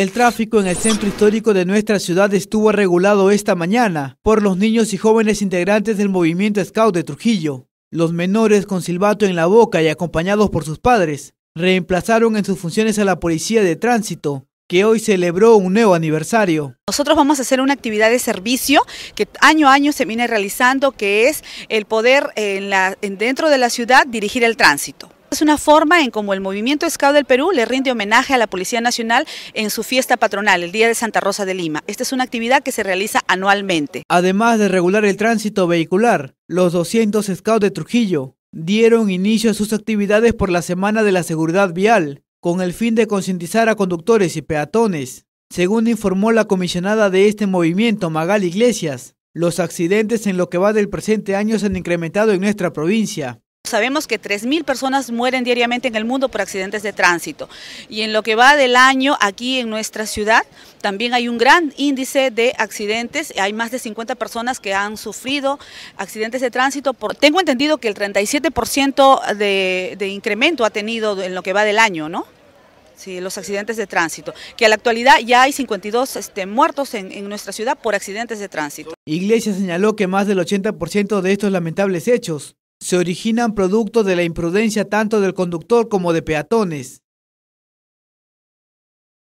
El tráfico en el centro histórico de nuestra ciudad estuvo regulado esta mañana por los niños y jóvenes integrantes del movimiento Scout de Trujillo. Los menores con silbato en la boca y acompañados por sus padres reemplazaron en sus funciones a la policía de tránsito, que hoy celebró un nuevo aniversario. Nosotros vamos a hacer una actividad de servicio que año a año se viene realizando, que es el poder en dentro de la ciudad dirigir el tránsito. Es una forma en cómo el Movimiento Scout del Perú le rinde homenaje a la Policía Nacional en su fiesta patronal, el Día de Santa Rosa de Lima. Esta es una actividad que se realiza anualmente. Además de regular el tránsito vehicular, los 200 Scouts de Trujillo dieron inicio a sus actividades por la Semana de la Seguridad Vial, con el fin de concientizar a conductores y peatones. Según informó la comisionada de este movimiento, Magal Iglesias, los accidentes en lo que va del presente año se han incrementado en nuestra provincia. Sabemos que 3.000 personas mueren diariamente en el mundo por accidentes de tránsito y en lo que va del año aquí en nuestra ciudad también hay un gran índice de accidentes, hay más de 50 personas que han sufrido accidentes de tránsito. Tengo entendido que el 37% de, de incremento ha tenido en lo que va del año, ¿no? Sí, los accidentes de tránsito, que a la actualidad ya hay 52 este, muertos en, nuestra ciudad por accidentes de tránsito. Iglesia señaló que más del 80% de estos lamentables hechos se originan producto de la imprudencia tanto del conductor como de peatones.